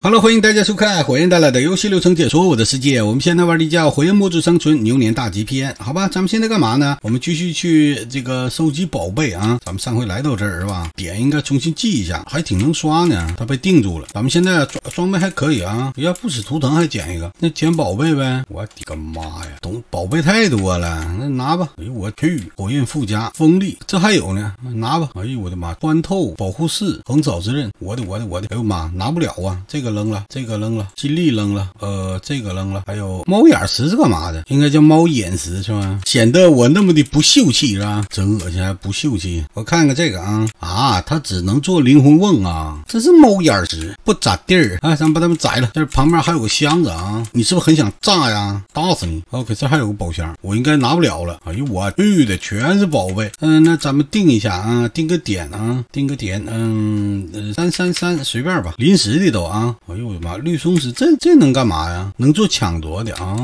哈喽，欢迎大家收看火焰带来的游戏流程解说《我的世界》。我们现在玩的叫《火焰末日生存牛年大吉篇》。好吧，咱们现在干嘛呢？我们继续去这个收集宝贝啊。咱们上回来到这儿是吧，点应该重新记一下，还挺能刷呢。它被定住了。咱们现在装装备还可以啊，要不死图腾还捡一个，那捡宝贝呗。我的个妈呀，懂宝贝太多了，那拿吧。哎呦我去，火焰附加锋利，这还有呢，拿吧。哎呦我的妈，穿透保护四，横扫之刃，我的我的我的，哎呦妈，拿不了啊，这个。扔了这个，扔了金粒，扔了，呃，这个扔了，还有猫眼石是干嘛的？应该叫猫眼石是吗？显得我那么的不秀气是吧？真恶心，还不秀气。我看看这个啊啊，它只能做灵魂瓮啊。真是猫眼石，不咋地儿。啊！咱们把他们宰了。这旁边还有个箱子啊，你是不是很想炸呀？打死你！o k 这还有个宝箱，我应该拿不了了。哎呦，我去的全是宝贝。嗯，那咱们定一下啊，定个点啊，定个点。嗯，三三三，随便吧，临时的都啊。哎呦我的妈，绿松石，这这能干嘛呀？能做抢夺的啊，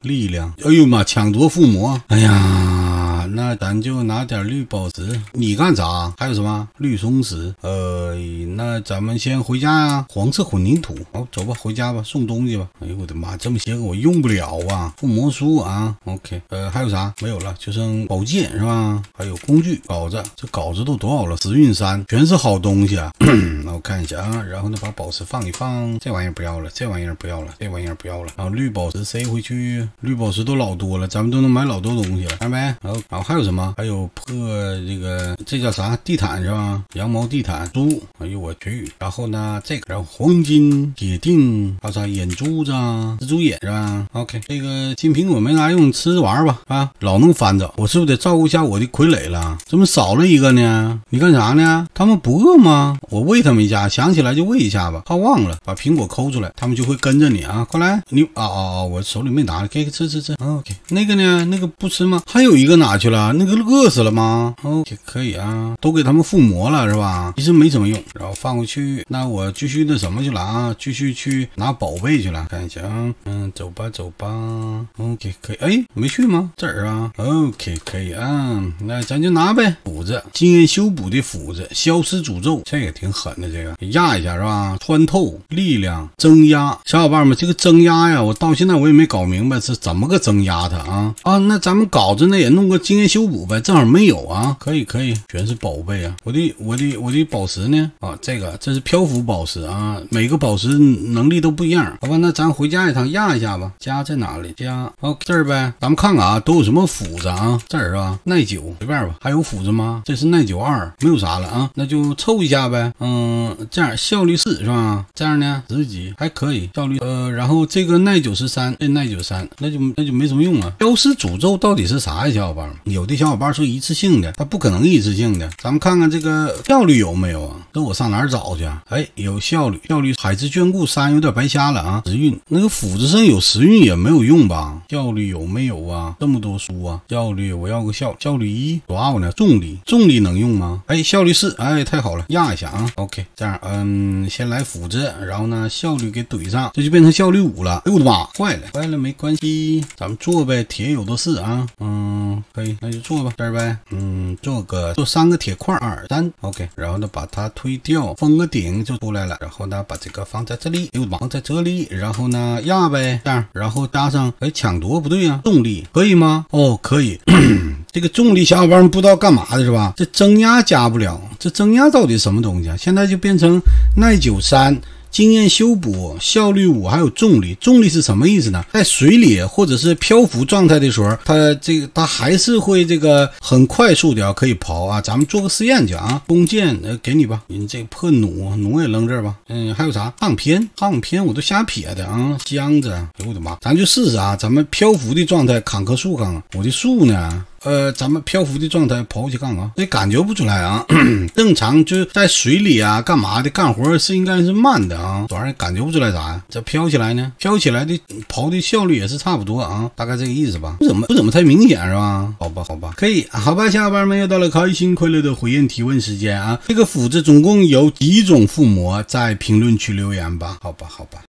力量。哎呦妈，抢夺附魔。哎呀！那咱就拿点绿宝石，你干啥？还有什么绿松石？呃，那咱们先回家呀。黄色混凝土，好，走吧，回家吧，送东西吧。哎呦，我的妈！这么些个我用不了啊。附魔书啊，OK，呃，还有啥？没有了，就剩宝剑是吧？还有工具，稿子，这稿子都多少了？时运山，全是好东西啊。看一下啊，然后呢，把宝石放一放，这玩意儿不要了，这玩意儿不要了，这玩意儿不要了，然后绿宝石塞回去，绿宝石都老多了，咱们都能买老多东西了，看没？然后还有什么？还有破这个，这叫啥？地毯是吧？羊毛地毯，猪，哎呦我去！然后呢，这个，然后黄金铁锭，有啥眼珠子，蜘蛛眼是吧？OK，这个金苹果没啥用，吃着玩吧，啊？老弄翻着，我是不是得照顾一下我的傀儡了？怎么少了一个呢？你干啥呢？他们不饿吗？我喂他们。想起来就喂一下吧，怕忘了。把苹果抠出来，他们就会跟着你啊！快来，你啊啊啊！我手里没拿，给吃吃吃。OK，那个呢？那个不吃吗？还有一个哪去了？那个饿死了吗？OK，可以啊，都给他们附魔了是吧？其实没什么用，然后放回去。那我继续那什么去了啊？继续去拿宝贝去了，看一下啊。嗯，走吧走吧。OK，可以。哎，没去吗？这儿啊。OK，可以啊。那咱就拿呗，斧子，经验修补的斧子，消失诅咒，这也挺狠的这。压一下是吧？穿透力量增压，小伙伴们，这个增压呀，我到现在我也没搞明白是怎么个增压它啊啊！那咱们搞着呢也弄个经验修补呗，正好没有啊，可以可以，全是宝贝啊！我的我的我的宝石呢？啊，这个这是漂浮宝石啊，每个宝石能力都不一样。好吧，那咱回家一趟，压一下吧。家在哪里？家哦这儿呗，咱们看看啊，都有什么斧子啊？这儿是吧？耐久随便吧，还有斧子吗？这是耐久二，没有啥了啊，那就凑一下呗。嗯。这样效率四是吧？这样呢十级还可以，效率呃，然后这个耐久十三，这耐久三那就那就没什么用啊。标识诅咒到底是啥呀，小伙伴们？有的小伙伴说一次性的，他不可能一次性的。咱们看看这个效率有没有啊？那我上哪儿找去？哎，有效率，效率海之眷顾三有点白瞎了啊。时运那个斧子上有时运也没有用吧？效率有没有啊？这么多书啊，效率我要个效，效率一多少呢？重力，重力能用吗？哎，效率四，哎太好了，压一下啊，OK。这样，嗯，先来斧子，然后呢，效率给怼上，这就变成效率五了。哎呦我的妈！坏了，坏了，没关系，咱们做呗，铁有的是啊，嗯，可以，那就做吧，这儿呗，嗯，做个做三个铁块，二三，OK，然后呢，把它推掉，封个顶就出来了。然后呢，把这个放在这里，哎呦我的妈，放在这里，然后呢，压呗，这样，然后搭上，哎，抢夺不对呀，动力可以吗？哦，可以。这个重力，小伙伴们不知道干嘛的是吧？这增压加不了，这增压到底什么东西啊？现在就变成耐久三、经验修补、效率五，还有重力。重力是什么意思呢？在水里或者是漂浮状态的时候，它这个它还是会这个很快速的啊，可以刨啊。咱们做个实验去啊！弓箭，呃，给你吧。你这破弩，弩也扔这儿吧。嗯，还有啥？抗片？抗片我都瞎撇的啊。箱子，哎呦我的妈！咱就试试啊。咱们漂浮的状态砍棵树，看看我的树呢。呃，咱们漂浮的状态过去干嘛？也感觉不出来啊。正常就是在水里啊，干嘛的干活是应该是慢的啊，主要感觉不出来啥呀。这飘起来呢，飘起来的刨的效率也是差不多啊，大概这个意思吧，不怎么不怎么太明显是吧？好吧好吧，可以好吧，小伙伴们又到了开心快乐的回应提问时间啊。这个斧子总共有几种附魔，在评论区留言吧。好吧好吧。